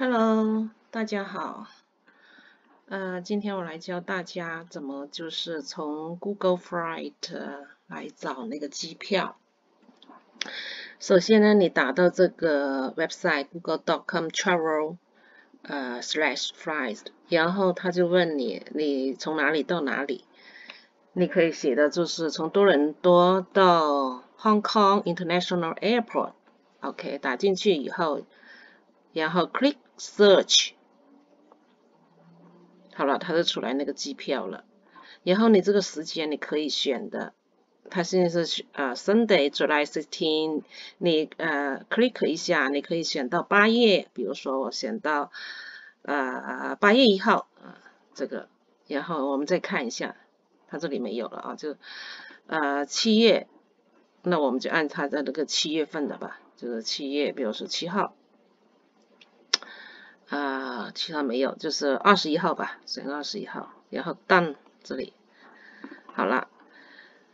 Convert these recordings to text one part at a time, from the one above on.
Hello，大家好。呃，今天我来教大家怎么就是从 Google Flight 来找那个机票。首先呢，你打到这个 website google.com travel 呃 slash flights，然后他就问你你从哪里到哪里，你可以写的就是从多伦多到 Hong Kong International Airport。OK，打进去以后，然后 click。Search 好了，它就出来那个机票了。然后你这个时间你可以选的，它现在是呃 Sunday July 16。你呃 click 一下，你可以选到八月，比如说我选到呃八月一号啊这个。然后我们再看一下，它这里没有了啊，就呃七月，那我们就按它的那个七月份的吧，就是七月，比如说七号。啊，其他没有，就是二十一号吧，选二十一号，然后 done 这里好了。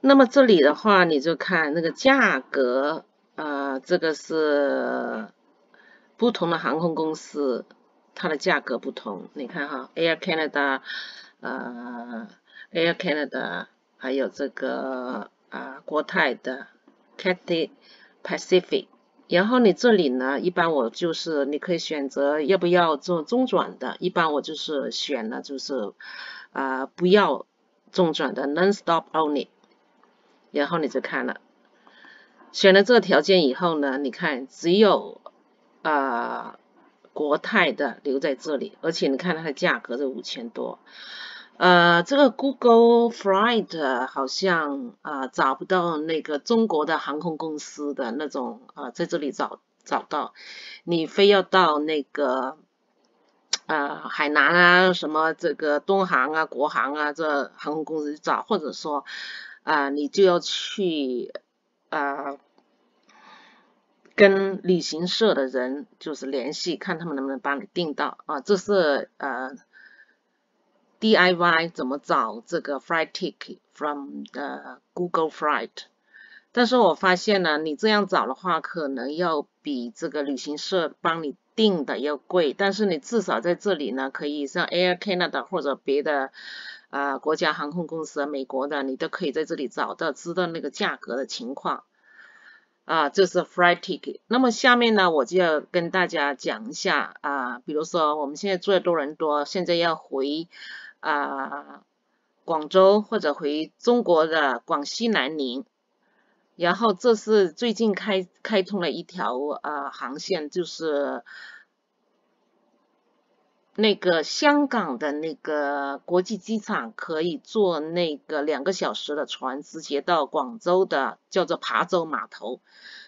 那么这里的话，你就看那个价格，呃，这个是不同的航空公司它的价格不同。你看哈，Air Canada，呃，Air Canada，还有这个啊国泰的，Pacific Cathay。然后你这里呢，一般我就是你可以选择要不要做中转的，一般我就是选了就是啊不要中转的，non-stop only。然后你就看了，选了这个条件以后呢，你看只有啊国泰的留在这里，而且你看它的价格是五千多。呃，这个 Google Flight 好像啊找不到那个中国的航空公司的那种啊，在这里找找到，你非要到那个呃海南啊什么这个东航啊国航啊这航空公司找，或者说啊你就要去啊跟旅行社的人就是联系，看他们能不能帮你订到啊，这是呃。DIY 怎么找这个 flight ticket from Google flight？但是我发现呢，你这样找的话，可能要比这个旅行社帮你订的要贵。但是你至少在这里呢，可以像 Air Canada 或者别的啊国家航空公司啊，美国的你都可以在这里找到，知道那个价格的情况啊，这是 flight ticket。那么下面呢，我就要跟大家讲一下啊，比如说我们现在住在多伦多，现在要回。啊，广州或者回中国的广西南宁，然后这是最近开开通了一条呃航线，就是那个香港的那个国际机场可以坐那个两个小时的船，直接到广州的叫做琶洲码头。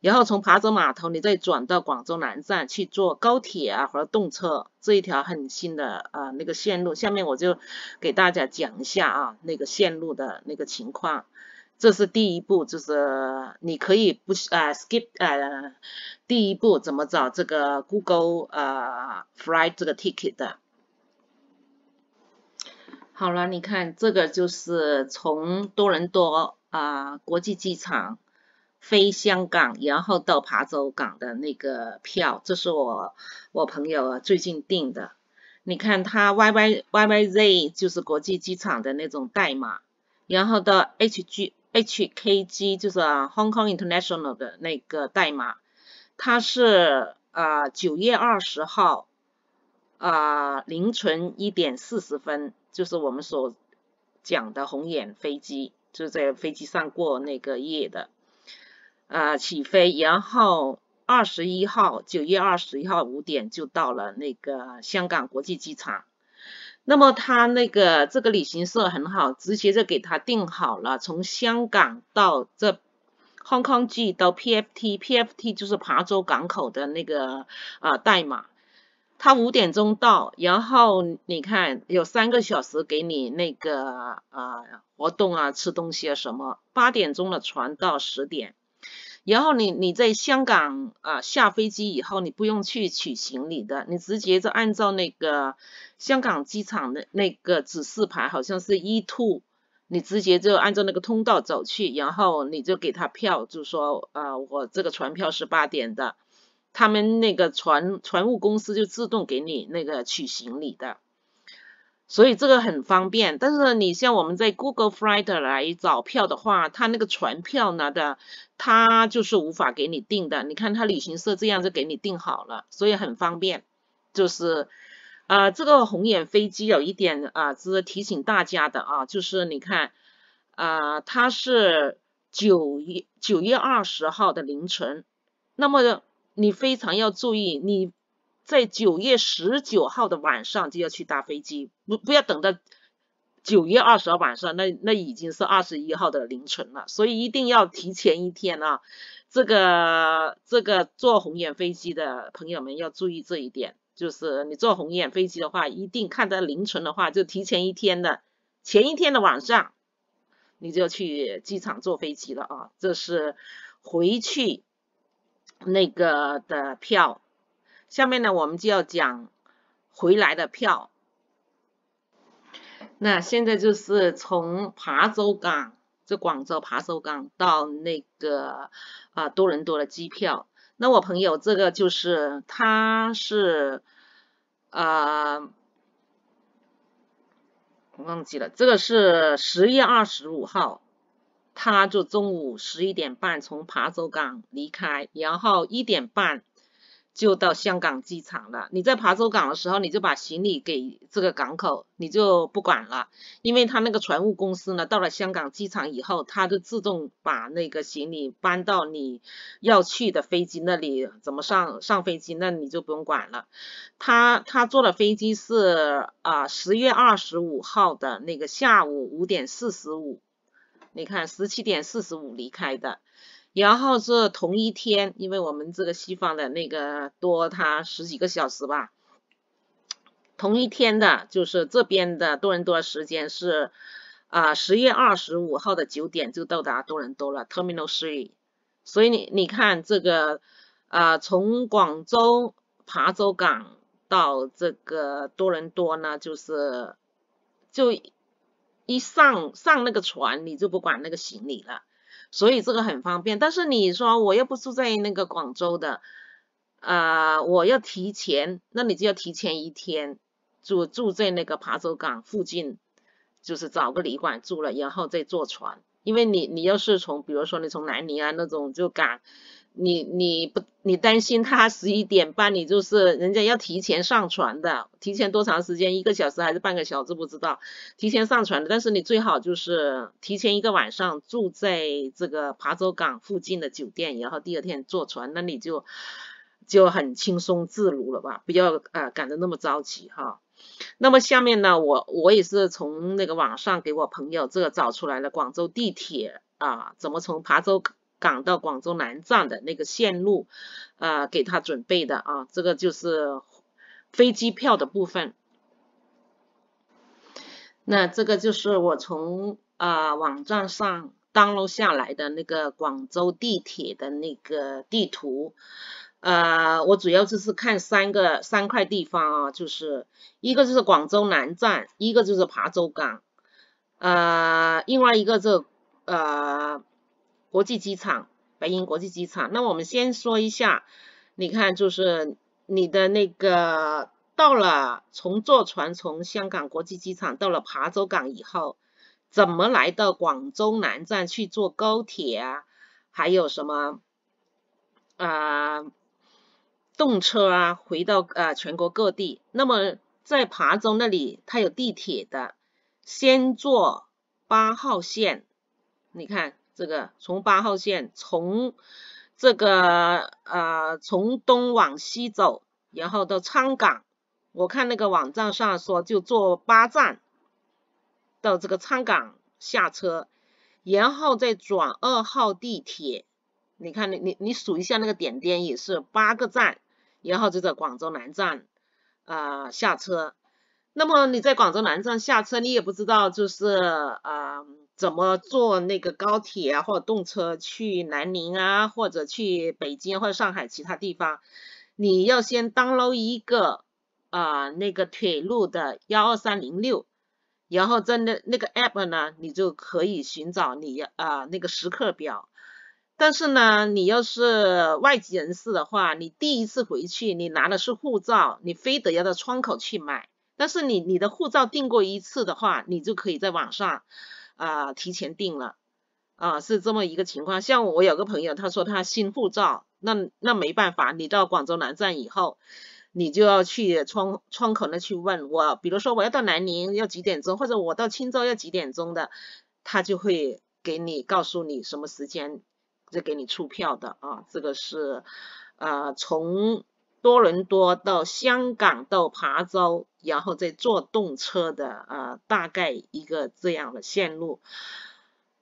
然后从琶洲码头，你再转到广州南站去坐高铁啊和动车这一条很新的啊那个线路。下面我就给大家讲一下啊那个线路的那个情况。这是第一步，就是你可以不啊 skip 呃第一步怎么找这个 Google 啊 Flight 这个 ticket 的。好了，你看这个就是从多伦多啊国际机场。飞香港，然后到琶洲港的那个票，这是我我朋友啊最近订的。你看他 Y Y Y Y Z 就是国际机场的那种代码，然后到 H G H K G 就是 Hong Kong International 的那个代码。它是啊九月二十号啊凌晨一点四十分，就是我们所讲的红眼飞机，就在飞机上过那个夜的。啊，起飞，然后二十一号，九月二十一号五点就到了那个香港国际机场。那么他那个这个旅行社很好，直接就给他订好了，从香港到这 Hong Kong G 到 P F T，P F T 就是琶洲港口的那个啊代码。他五点钟到，然后你看有三个小时给你那个啊活动啊、吃东西啊什么。八点钟的船到十点。然后你你在香港啊下飞机以后，你不用去取行李的，你直接就按照那个香港机场的那个指示牌，好像是 E two，你直接就按照那个通道走去，然后你就给他票，就说啊我这个船票是八点的，他们那个船船务公司就自动给你那个取行李的。所以这个很方便，但是你像我们在 Google Flight 来找票的话，它那个船票呢的，它就是无法给你订的。你看，它旅行社这样就给你订好了，所以很方便。就是，啊，这个红眼飞机有一点啊，是提醒大家的啊，就是你看，啊，它是九月九月二十号的凌晨，那么你非常要注意，你。在九月十九号的晚上就要去搭飞机，不不要等到九月二十号晚上，那那已经是二十一号的凌晨了，所以一定要提前一天啊！这个这个坐红眼飞机的朋友们要注意这一点，就是你坐红眼飞机的话，一定看到凌晨的话，就提前一天的前一天的晚上，你就去机场坐飞机了啊！这是回去那个的票。下面呢，我们就要讲回来的票。那现在就是从琶洲港，就广州琶洲港到那个啊多伦多的机票。那我朋友这个就是，他是啊忘记了，这个是十月二十五号，他就中午十一点半从琶洲港离开，然后一点半。就到香港机场了。你在琶洲港的时候，你就把行李给这个港口，你就不管了，因为他那个船务公司呢，到了香港机场以后，他就自动把那个行李搬到你要去的飞机那里，怎么上上飞机，那你就不用管了。他他坐的飞机是啊，十月二十五号的那个下午五点四十五，你看十七点四十五离开的。然后是同一天，因为我们这个西方的那个多，它十几个小时吧。同一天的，就是这边的多伦多时间是啊，十月二十五号的九点就到达多伦多了，Terminal Three，所以你你看这个啊，从广州琶洲港到这个多伦多呢，就是就一上上那个船，你就不管那个行李了。所以这个很方便，但是你说我又不住在那个广州的，啊，我要提前，那你就要提前一天住住在那个琶洲港附近，就是找个旅馆住了，然后再坐船，因为你你要是从比如说你从南宁啊那种就赶。你你不你担心他十一点半，你就是人家要提前上传的，提前多长时间？一个小时还是半个小时？不知道，提前上传的。但是你最好就是提前一个晚上住在这个琶洲港附近的酒店，然后第二天坐船，那你就就很轻松自如了吧？不要啊，赶得那么着急哈。那么下面呢，我我也是从那个网上给我朋友这个找出来了广州地铁啊，怎么从琶洲。港到广州南站的那个线路，呃，给他准备的啊，这个就是飞机票的部分。那这个就是我从呃网站上 download 下来的那个广州地铁的那个地图。呃，我主要就是看三个三块地方啊，就是一个就是广州南站，一个就是琶洲港，呃，另外一个是呃。国际机场，白云国际机场。那我们先说一下，你看，就是你的那个到了，从坐船从香港国际机场到了琶洲港以后，怎么来到广州南站去坐高铁啊？还有什么啊动车啊，回到呃全国各地。那么在琶洲那里，它有地铁的，先坐八号线，你看。这个从八号线从这个呃从东往西走，然后到昌岗，我看那个网站上说就坐八站到这个昌岗下车，然后再转二号地铁。你看你你你数一下那个点点也是八个站，然后就在广州南站啊下车。那么你在广州南站下车，你也不知道就是啊。怎么坐那个高铁啊，或者动车去南宁啊，或者去北京或者上海其他地方？你要先 download 一个啊那个铁路的幺二三零六，然后在那那个 app 呢，你就可以寻找你啊那个时刻表。但是呢，你要是外籍人士的话，你第一次回去，你拿的是护照，你非得要到窗口去买。但是你你的护照订过一次的话，你就可以在网上。啊，提前定了，啊，是这么一个情况。像我有个朋友，他说他新护照，那那没办法，你到广州南站以后，你就要去窗窗口那去问。我比如说我要到南宁要几点钟，或者我到钦州要几点钟的，他就会给你告诉你什么时间再给你出票的啊。这个是呃从。多伦多到香港到琶洲，然后再坐动车的啊，大概一个这样的线路。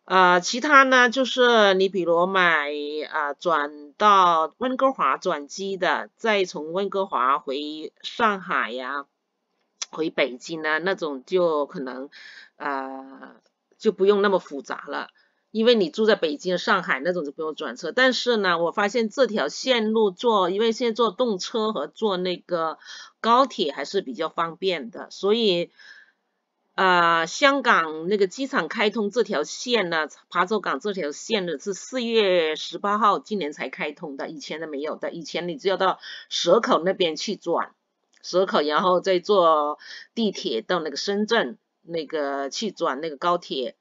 呃，其他呢，就是你比如买啊转到温哥华转机的，再从温哥华回上海呀、回北京呢那种，就可能呃就不用那么复杂了。因为你住在北京、上海那种就不用转车，但是呢，我发现这条线路坐，因为现在坐动车和坐那个高铁还是比较方便的，所以，呃，香港那个机场开通这条线呢，琶洲港这条线呢是四月十八号今年才开通的，以前都没有的，以前你只要到蛇口那边去转，蛇口然后再坐地铁到那个深圳那个去转那个高铁。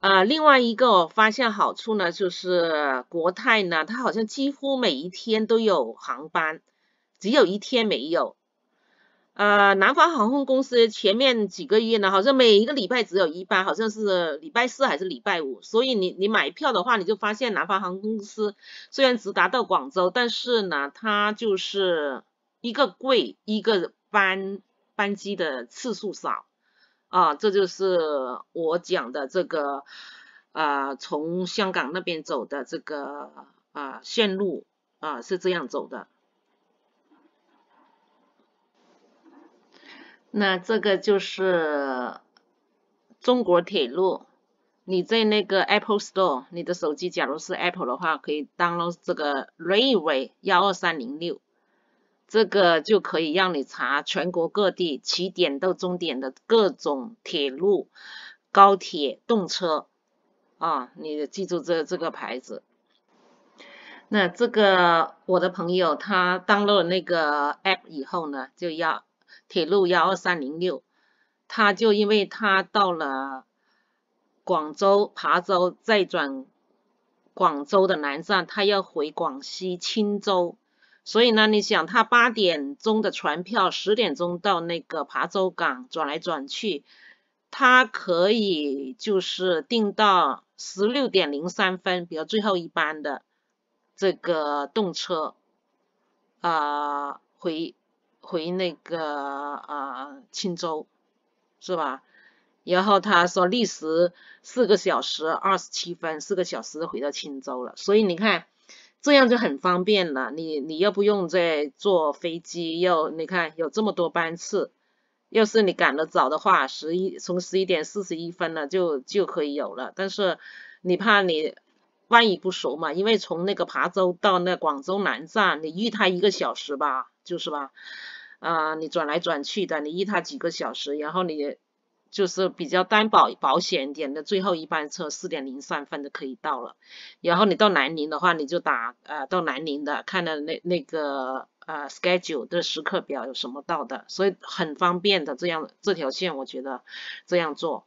啊，另外一个我发现好处呢，就是国泰呢，它好像几乎每一天都有航班，只有一天没有。呃，南方航空公司前面几个月呢，好像每一个礼拜只有一班，好像是礼拜四还是礼拜五。所以你你买票的话，你就发现南方航空公司虽然直达到广州，但是呢，它就是一个贵，一个班班机的次数少。啊，这就是我讲的这个，啊，从香港那边走的这个啊线路啊是这样走的。那这个就是中国铁路。你在那个 Apple Store，你的手机假如是 Apple 的话，可以 download 这个 Railway 幺二三零六。这个就可以让你查全国各地起点到终点的各种铁路、高铁、动车啊，你记住这这个牌子。那这个我的朋友他登录了那个 app 以后呢，就要铁路幺二三零六，他就因为他到了广州琶洲再转广州的南站，他要回广西钦州。所以呢，你想他八点钟的船票，十点钟到那个琶洲港转来转去，他可以就是订到十六点零三分，比如最后一班的这个动车，啊，回回那个啊青州，是吧？然后他说历时四个小时二十七分，四个小时回到青州了，所以你看。这样就很方便了，你你又不用再坐飞机，又你看有这么多班次，要是你赶得早的话，十一从十一点四十一分了就就可以有了。但是你怕你万一不熟嘛，因为从那个琶洲到那广州南站，你遇他一个小时吧，就是吧，啊，你转来转去的，你遇他几个小时，然后你。就是比较担保保险一点的，最后一班车四点零三分就可以到了。然后你到南宁的话，你就打呃到南宁的，看了那那个呃 schedule 的时刻表有什么到的，所以很方便的这样这条线，我觉得这样做。